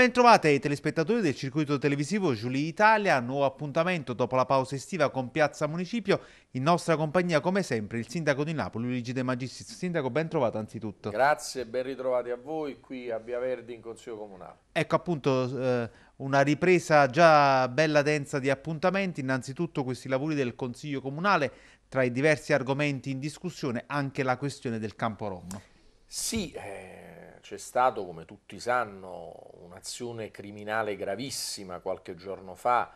ben trovate ai telespettatori del circuito televisivo Giulia Italia, nuovo appuntamento dopo la pausa estiva con Piazza Municipio, in nostra compagnia come sempre il sindaco di Napoli Luigi De Magistris. Sindaco, ben trovato anzitutto. Grazie, ben ritrovati a voi qui a Via Verdi in Consiglio Comunale. Ecco appunto eh, una ripresa già bella densa di appuntamenti, innanzitutto questi lavori del Consiglio Comunale, tra i diversi argomenti in discussione anche la questione del campo Rom. Sì, eh c'è stato, come tutti sanno, un'azione criminale gravissima qualche giorno fa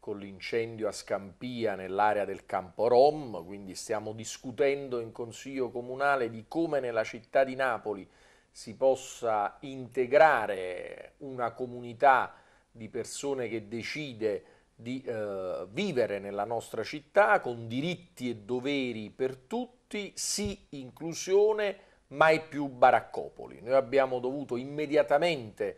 con l'incendio a Scampia nell'area del Campo Rom, quindi stiamo discutendo in Consiglio Comunale di come nella città di Napoli si possa integrare una comunità di persone che decide di eh, vivere nella nostra città con diritti e doveri per tutti, sì inclusione, mai più baraccopoli. Noi abbiamo dovuto immediatamente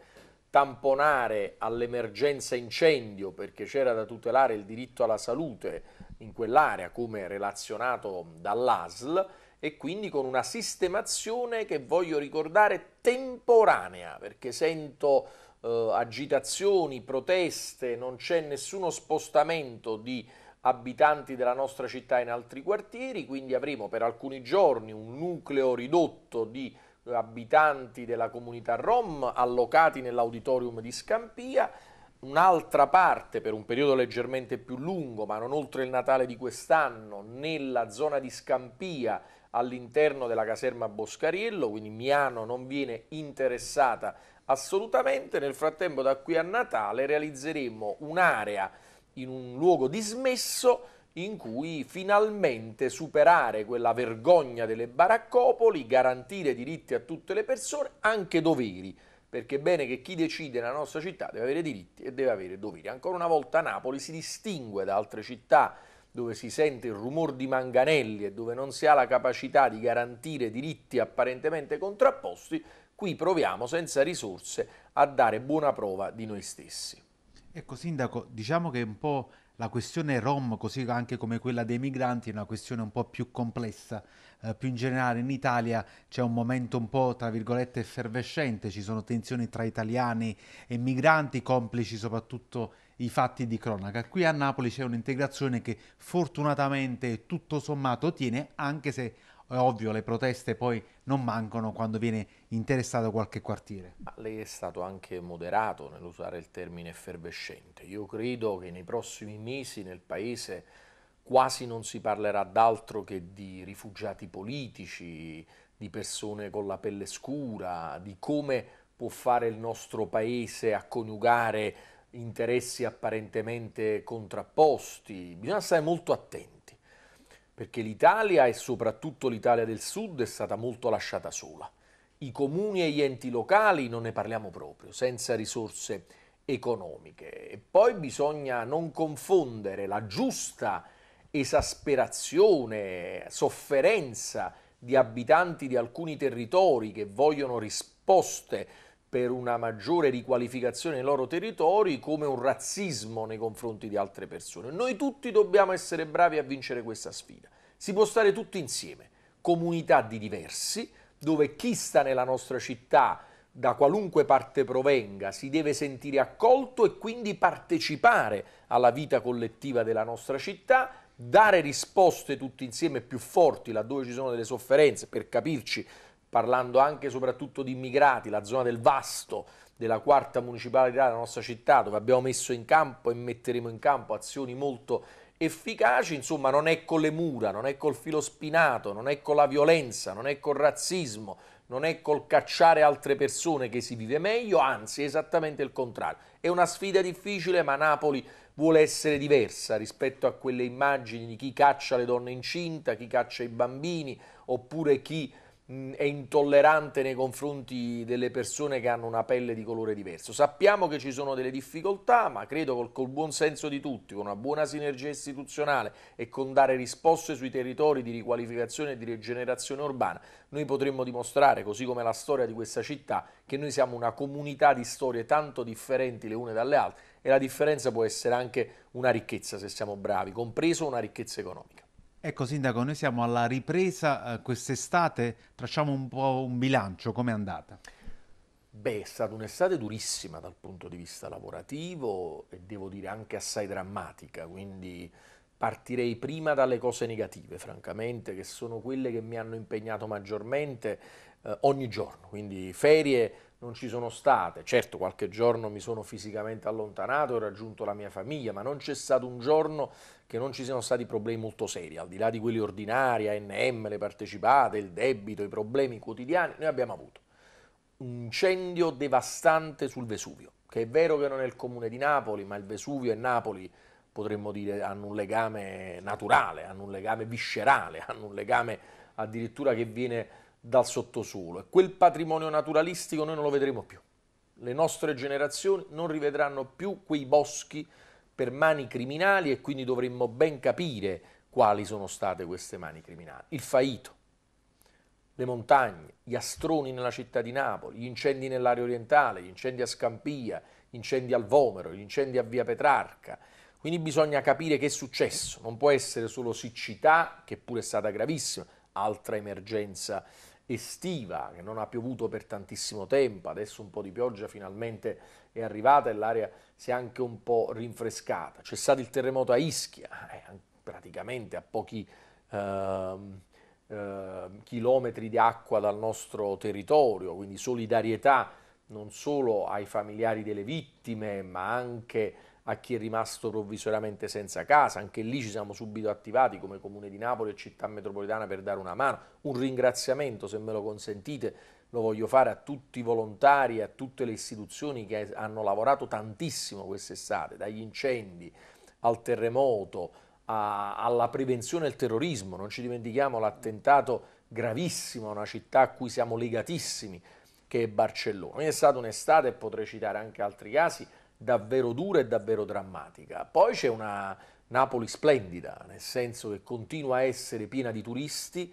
tamponare all'emergenza incendio perché c'era da tutelare il diritto alla salute in quell'area come relazionato dall'ASL e quindi con una sistemazione che voglio ricordare temporanea perché sento eh, agitazioni, proteste, non c'è nessuno spostamento di abitanti della nostra città in altri quartieri, quindi avremo per alcuni giorni un nucleo ridotto di eh, abitanti della comunità Rom allocati nell'auditorium di Scampia, un'altra parte per un periodo leggermente più lungo, ma non oltre il Natale di quest'anno, nella zona di Scampia all'interno della caserma Boscariello, quindi Miano non viene interessata assolutamente, nel frattempo da qui a Natale realizzeremo un'area in un luogo dismesso in cui finalmente superare quella vergogna delle baraccopoli, garantire diritti a tutte le persone, anche doveri, perché è bene che chi decide nella nostra città deve avere diritti e deve avere doveri. Ancora una volta Napoli si distingue da altre città dove si sente il rumor di manganelli e dove non si ha la capacità di garantire diritti apparentemente contrapposti, qui proviamo senza risorse a dare buona prova di noi stessi. Ecco Sindaco, diciamo che un po' la questione Rom, così anche come quella dei migranti, è una questione un po' più complessa. Eh, più in generale in Italia c'è un momento un po' tra virgolette effervescente, ci sono tensioni tra italiani e migranti, complici soprattutto i fatti di cronaca. Qui a Napoli c'è un'integrazione che fortunatamente tutto sommato tiene, anche se è ovvio le proteste poi non mancano quando viene interessato qualche quartiere. Ma lei è stato anche moderato nell'usare il termine effervescente. Io credo che nei prossimi mesi nel Paese quasi non si parlerà d'altro che di rifugiati politici, di persone con la pelle scura, di come può fare il nostro Paese a coniugare interessi apparentemente contrapposti. Bisogna stare molto attenti perché l'Italia e soprattutto l'Italia del Sud è stata molto lasciata sola. I comuni e gli enti locali non ne parliamo proprio, senza risorse economiche. E poi bisogna non confondere la giusta esasperazione, sofferenza di abitanti di alcuni territori che vogliono risposte per una maggiore riqualificazione dei loro territori come un razzismo nei confronti di altre persone. Noi tutti dobbiamo essere bravi a vincere questa sfida. Si può stare tutti insieme, comunità di diversi, dove chi sta nella nostra città, da qualunque parte provenga, si deve sentire accolto e quindi partecipare alla vita collettiva della nostra città, dare risposte tutti insieme più forti laddove ci sono delle sofferenze, per capirci parlando anche e soprattutto di immigrati, la zona del Vasto, della quarta municipalità della nostra città, dove abbiamo messo in campo e metteremo in campo azioni molto efficaci, insomma non è con le mura, non è col filo spinato, non è con la violenza, non è col razzismo, non è col cacciare altre persone che si vive meglio, anzi è esattamente il contrario. È una sfida difficile, ma Napoli vuole essere diversa rispetto a quelle immagini di chi caccia le donne incinta, chi caccia i bambini, oppure chi Mm, è intollerante nei confronti delle persone che hanno una pelle di colore diverso. Sappiamo che ci sono delle difficoltà, ma credo col, col buon senso di tutti, con una buona sinergia istituzionale e con dare risposte sui territori di riqualificazione e di rigenerazione urbana, noi potremmo dimostrare, così come la storia di questa città, che noi siamo una comunità di storie tanto differenti le une dalle altre e la differenza può essere anche una ricchezza se siamo bravi, compreso una ricchezza economica. Ecco Sindaco, noi siamo alla ripresa eh, quest'estate, tracciamo un po' un bilancio, com'è andata? Beh, è stata un'estate durissima dal punto di vista lavorativo e devo dire anche assai drammatica, quindi partirei prima dalle cose negative, francamente, che sono quelle che mi hanno impegnato maggiormente eh, ogni giorno, quindi ferie non ci sono state. Certo, qualche giorno mi sono fisicamente allontanato e ho raggiunto la mia famiglia, ma non c'è stato un giorno che non ci siano stati problemi molto seri, al di là di quelli ordinari, ANM, le partecipate, il debito, i problemi quotidiani, noi abbiamo avuto un incendio devastante sul Vesuvio, che è vero che non è il comune di Napoli, ma il Vesuvio e Napoli potremmo dire hanno un legame naturale, hanno un legame viscerale, hanno un legame addirittura che viene dal sottosuolo. E quel patrimonio naturalistico noi non lo vedremo più. Le nostre generazioni non rivedranno più quei boschi per mani criminali e quindi dovremmo ben capire quali sono state queste mani criminali. Il faito, le montagne, gli astroni nella città di Napoli, gli incendi nell'area orientale, gli incendi a Scampia, gli incendi al Vomero, gli incendi a Via Petrarca. Quindi bisogna capire che è successo, non può essere solo siccità, che pure è stata gravissima, altra emergenza estiva che non ha piovuto per tantissimo tempo, adesso un po' di pioggia finalmente è arrivata e l'aria si è anche un po' rinfrescata. C'è stato il terremoto a Ischia, eh, praticamente a pochi eh, eh, chilometri di acqua dal nostro territorio, quindi solidarietà non solo ai familiari delle vittime ma anche a chi è rimasto provvisoriamente senza casa, anche lì ci siamo subito attivati come Comune di Napoli e Città Metropolitana per dare una mano, un ringraziamento se me lo consentite, lo voglio fare a tutti i volontari, a tutte le istituzioni che hanno lavorato tantissimo quest'estate, dagli incendi al terremoto, a, alla prevenzione del terrorismo, non ci dimentichiamo l'attentato gravissimo a una città a cui siamo legatissimi, che è Barcellona. è stata un'estate e potrei citare anche altri casi davvero dura e davvero drammatica. Poi c'è una Napoli splendida, nel senso che continua a essere piena di turisti.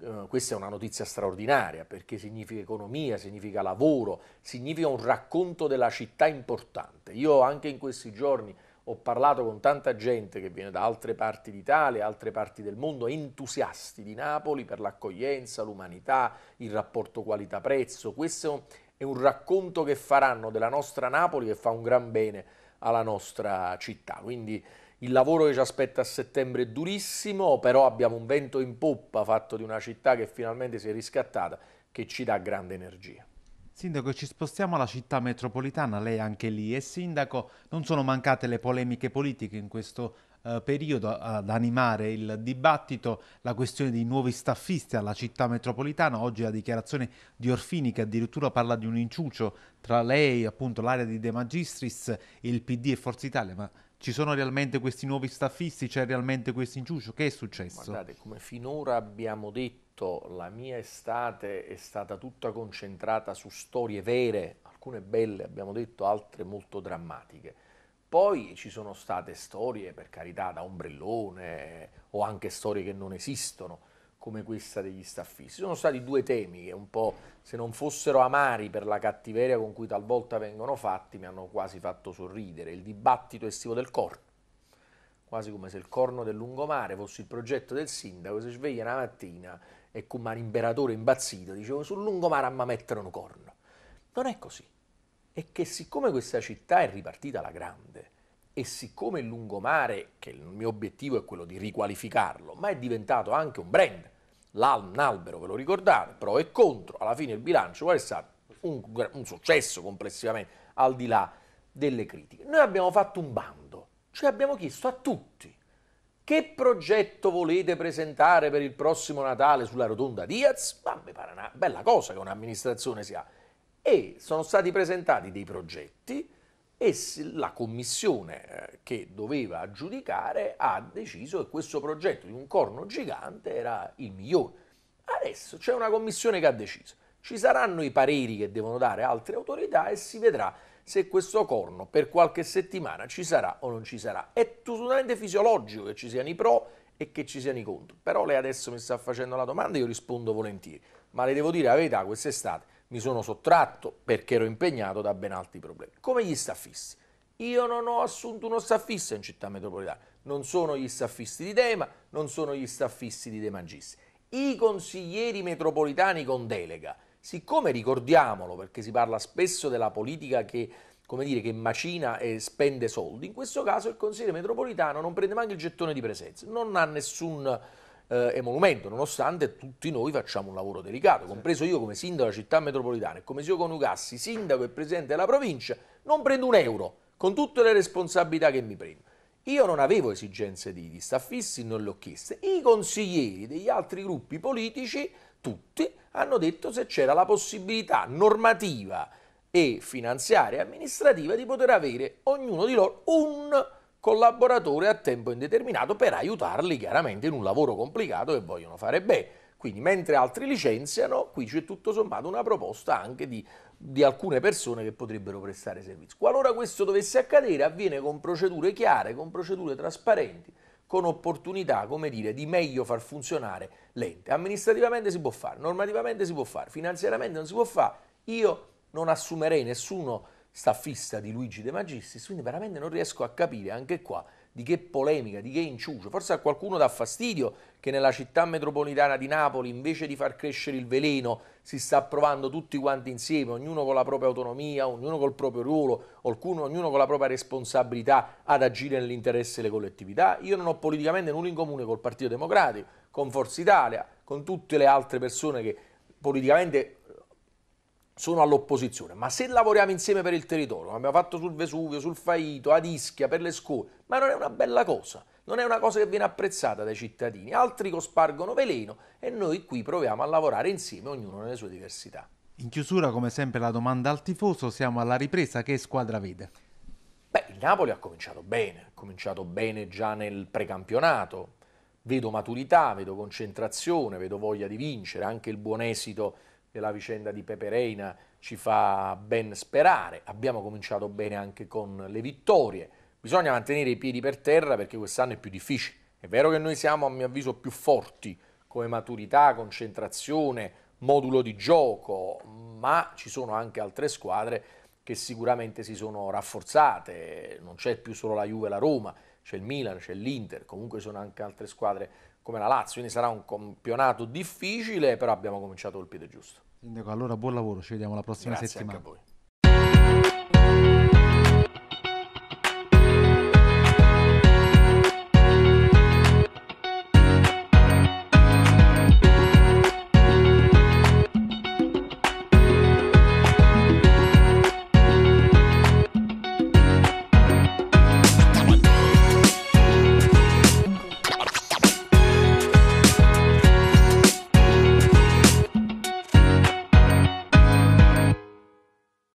Eh, questa è una notizia straordinaria perché significa economia, significa lavoro, significa un racconto della città importante. Io anche in questi giorni ho parlato con tanta gente che viene da altre parti d'Italia, altre parti del mondo, entusiasti di Napoli per l'accoglienza, l'umanità, il rapporto qualità-prezzo. Questo e un racconto che faranno della nostra Napoli che fa un gran bene alla nostra città. Quindi il lavoro che ci aspetta a settembre è durissimo, però abbiamo un vento in poppa fatto di una città che finalmente si è riscattata, che ci dà grande energia. Sindaco, ci spostiamo alla città metropolitana, lei anche lì è sindaco, non sono mancate le polemiche politiche in questo eh, periodo ad animare il dibattito la questione dei nuovi staffisti alla città metropolitana. Oggi la dichiarazione di Orfini che addirittura parla di un inciucio tra lei, appunto l'area di De Magistris, il PD e Forza Italia, ma ci sono realmente questi nuovi staffisti? C'è realmente questo inciucio? Che è successo? Guardate, come finora abbiamo detto, la mia estate è stata tutta concentrata su storie vere, alcune belle, abbiamo detto, altre molto drammatiche. Poi ci sono state storie, per carità, da ombrellone o anche storie che non esistono, come questa degli staffisti. Sono stati due temi che un po', se non fossero amari per la cattiveria con cui talvolta vengono fatti, mi hanno quasi fatto sorridere. Il dibattito estivo del corno, quasi come se il corno del lungomare fosse il progetto del sindaco, si sveglia una mattina e come un imperatore imbazzito diceva sul lungomare a mettere un corno. Non è così è che siccome questa città è ripartita alla grande e siccome il lungomare, che il mio obiettivo è quello di riqualificarlo, ma è diventato anche un brand, l'albero, ve lo ricordate, pro e contro, alla fine il bilancio è stato un, un successo complessivamente, al di là delle critiche. Noi abbiamo fatto un bando, cioè abbiamo chiesto a tutti che progetto volete presentare per il prossimo Natale sulla rotonda Diaz? Ma mi pare una bella cosa che un'amministrazione si ha e sono stati presentati dei progetti e la commissione eh, che doveva giudicare ha deciso che questo progetto di un corno gigante era il migliore. Adesso c'è una commissione che ha deciso, ci saranno i pareri che devono dare altre autorità e si vedrà se questo corno per qualche settimana ci sarà o non ci sarà. È totalmente fisiologico che ci siano i pro e che ci siano i contro, però lei adesso mi sta facendo la domanda e io rispondo volentieri, ma le devo dire la verità, quest'estate mi sono sottratto perché ero impegnato da ben altri problemi, come gli staffisti. Io non ho assunto uno staffista in città metropolitana, non sono gli staffisti di Dema, non sono gli staffisti di De Magistri. I consiglieri metropolitani con delega, siccome ricordiamolo perché si parla spesso della politica che, dire, che macina e spende soldi, in questo caso il consigliere metropolitano non prende neanche il gettone di presenza, non ha nessun eh, e nonostante tutti noi facciamo un lavoro delicato, compreso io come sindaco della città metropolitana e come se io coniugassi sindaco e presidente della provincia, non prendo un euro, con tutte le responsabilità che mi prendo. Io non avevo esigenze di, di staffissi, non le ho chieste. I consiglieri degli altri gruppi politici, tutti, hanno detto se c'era la possibilità normativa e finanziaria e amministrativa di poter avere ognuno di loro un collaboratore a tempo indeterminato per aiutarli chiaramente in un lavoro complicato che vogliono fare bene. Quindi mentre altri licenziano, qui c'è tutto sommato una proposta anche di, di, alcune persone che potrebbero prestare servizio. Qualora questo dovesse accadere, avviene con procedure chiare, con procedure trasparenti, con opportunità, come dire, di meglio far funzionare l'ente. Amministrativamente si può fare, normativamente si può fare, finanziariamente non si può fare. Io non assumerei nessuno sta fissa di Luigi De Magistris, quindi veramente non riesco a capire anche qua di che polemica, di che inciucio. Forse a qualcuno dà fastidio che nella città metropolitana di Napoli, invece di far crescere il veleno, si sta provando tutti quanti insieme, ognuno con la propria autonomia, ognuno col proprio ruolo, ognuno, ognuno con la propria responsabilità ad agire nell'interesse delle collettività. Io non ho politicamente nulla in comune col Partito Democratico, con Forza Italia, con tutte le altre persone che politicamente sono all'opposizione, ma se lavoriamo insieme per il territorio, come abbiamo fatto sul Vesuvio, sul Faito, ad Ischia, per le scuole, ma non è una bella cosa, non è una cosa che viene apprezzata dai cittadini, altri cospargono veleno e noi qui proviamo a lavorare insieme, ognuno nelle sue diversità. In chiusura, come sempre, la domanda al tifoso, siamo alla ripresa, che squadra vede? Beh, il Napoli ha cominciato bene, ha cominciato bene già nel precampionato, vedo maturità, vedo concentrazione, vedo voglia di vincere, anche il buon esito la vicenda di Pepe Reina ci fa ben sperare. Abbiamo cominciato bene anche con le vittorie. Bisogna mantenere i piedi per terra perché quest'anno è più difficile. È vero che noi siamo, a mio avviso, più forti come maturità, concentrazione, modulo di gioco, ma ci sono anche altre squadre che sicuramente si sono rafforzate. Non c'è più solo la Juve e la Roma, c'è il Milan, c'è l'Inter, comunque sono anche altre squadre come la Lazio, quindi sarà un campionato difficile, però abbiamo cominciato col piede giusto. Sindaco, allora buon lavoro, ci vediamo la prossima Grazie settimana.